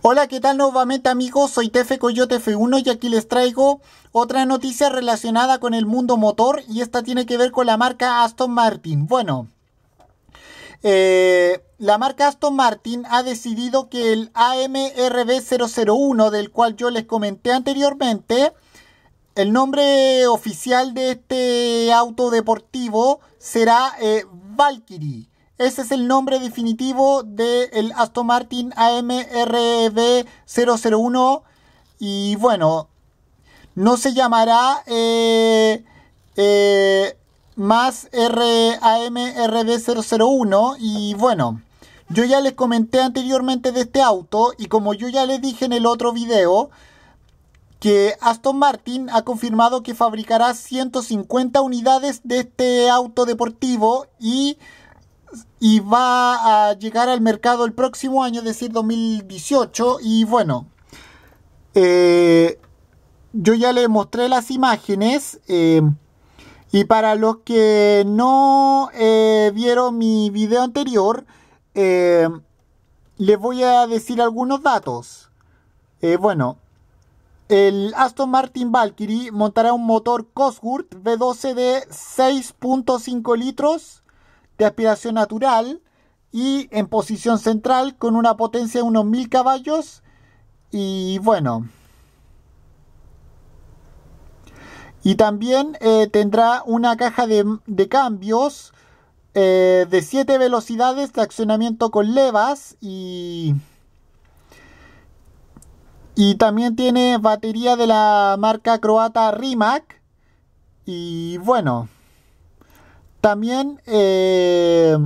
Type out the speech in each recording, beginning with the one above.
Hola, ¿qué tal nuevamente amigos? Soy Tefe Coyote F1 y aquí les traigo otra noticia relacionada con el mundo motor y esta tiene que ver con la marca Aston Martin. Bueno, eh, la marca Aston Martin ha decidido que el AMRB001 del cual yo les comenté anteriormente, el nombre oficial de este auto deportivo será eh, Valkyrie. Ese es el nombre definitivo del el Aston Martin AMRB 001. Y bueno, no se llamará eh, eh más RAMRB001. Y bueno, yo ya les comenté anteriormente de este auto y como yo ya les dije en el otro video, que Aston Martin ha confirmado que fabricará 150 unidades de este auto deportivo y y va a llegar al mercado el próximo año, es decir, 2018. Y bueno, eh, yo ya le mostré las imágenes. Eh, y para los que no eh, vieron mi video anterior, les voy a decir algunos datos. bueno, el Aston Martin Valkyrie montará un motor Cosworth V12 de 6.5 litros aspiración natural y en posición central con una potencia de unos 1000 caballos y bueno. Y también eh, tendrá una caja de, cambios eh, de 7 velocidades de accionamiento con levas y... Y también tiene batería de la marca croata Rimac. Y bueno. También, eh,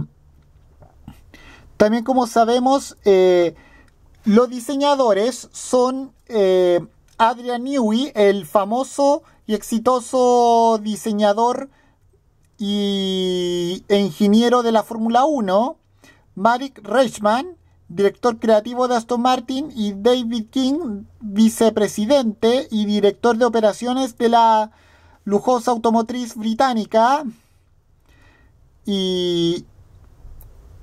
también como sabemos, eh, los diseñadores son eh, Adrian Newey, el famoso y exitoso diseñador y ingeniero de la Fórmula 1, Marek Reichman, director creativo de Aston Martin, y David King, vicepresidente y director de operaciones de la lujosa automotriz británica y,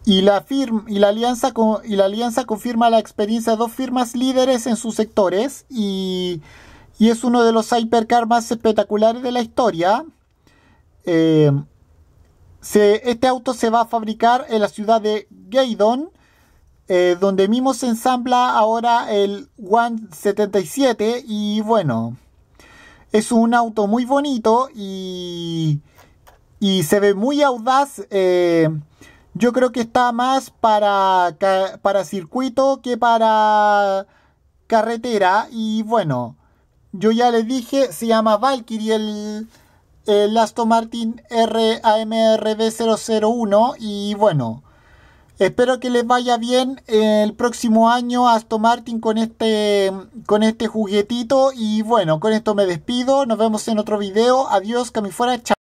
y, la, firma, y, la, alianza y la alianza confirma la experiencia de dos firmas líderes en sus sectores y, y es uno de los hypercar más espectaculares de la historia. Eh, este auto se va a fabricar en la ciudad de Gaydon, eh, donde mismo se ensambla ahora el One 77 y bueno, es un auto muy bonito y, y se ve muy audaz. Eh, yo creo que está más para, para circuito que para carretera. Y bueno, yo ya les dije, se llama Valkyrie el, el Aston Martin RAMRB001. Y bueno, espero que les vaya bien el próximo año Aston Martin con este, con este juguetito. Y bueno, con esto me despido. Nos vemos en otro video. Adiós, que Chao.